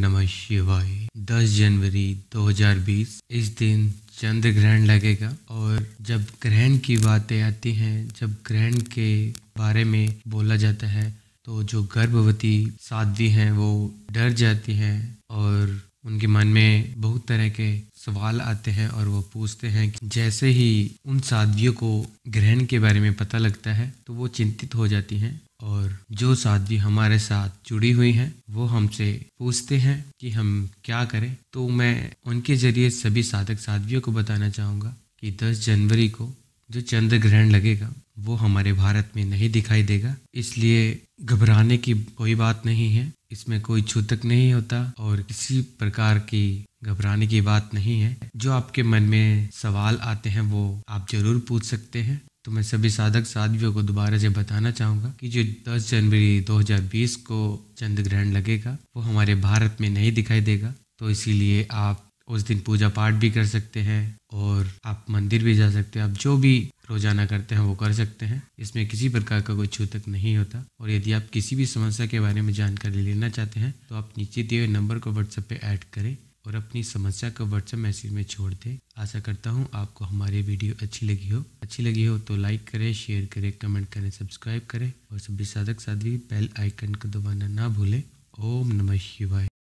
नमः शिवाय 10 जनवरी 2020 इस दिन चंद्र ग्रहण लगेगा और जब ग्रहण की बातें आती हैं जब ग्रहण के बारे में बोला जाता है तो जो गर्भवती साध्वी हैं वो डर जाती हैं और उनके मन में बहुत तरह के सवाल आते हैं और वो पूछते हैं कि जैसे ही उन साध्वियों को ग्रहण के बारे में पता लगता है तो वो चिंतित हो जाती हैं और जो साध्वी हमारे साथ जुड़ी हुई हैं वो हमसे पूछते हैं कि हम क्या करें तो मैं उनके जरिए सभी साधक साध्वियों को बताना चाहूँगा कि 10 जनवरी को जो चंद्र ग्रहण लगेगा वो हमारे भारत में नहीं दिखाई देगा इसलिए घबराने की कोई बात नहीं है इसमें कोई छूतक नहीं होता और किसी प्रकार की घबराने की बात नहीं है जो आपके मन में सवाल आते हैं वो आप जरूर पूछ सकते हैं तो मैं सभी साधक साधवियों को दोबारा से बताना चाहूँगा कि जो 10 जनवरी 2020 को चंद्र ग्रहण लगेगा वो हमारे भारत में नहीं दिखाई देगा तो इसीलिए आप उस दिन पूजा पाठ भी कर सकते हैं और आप मंदिर भी जा सकते हैं आप जो भी रोजाना करते हैं वो कर सकते हैं इसमें किसी प्रकार का कोई छूतक नहीं होता और यदि आप किसी भी समस्या के बारे में जानकारी लेना चाहते हैं तो आप नीचे दिए हुए नंबर को व्हाट्सएप पे ऐड करें और अपनी समस्या को व्हाट्सएप मैसेज में छोड़ दें आशा करता हूँ आपको हमारी वीडियो अच्छी लगी हो अच्छी लगी हो तो लाइक करें शेयर करें कमेंट करें सब्सक्राइब करें और सभी साधक साधवी बेल आइकन को दबाना ना भूलें ओम नमः शिवाय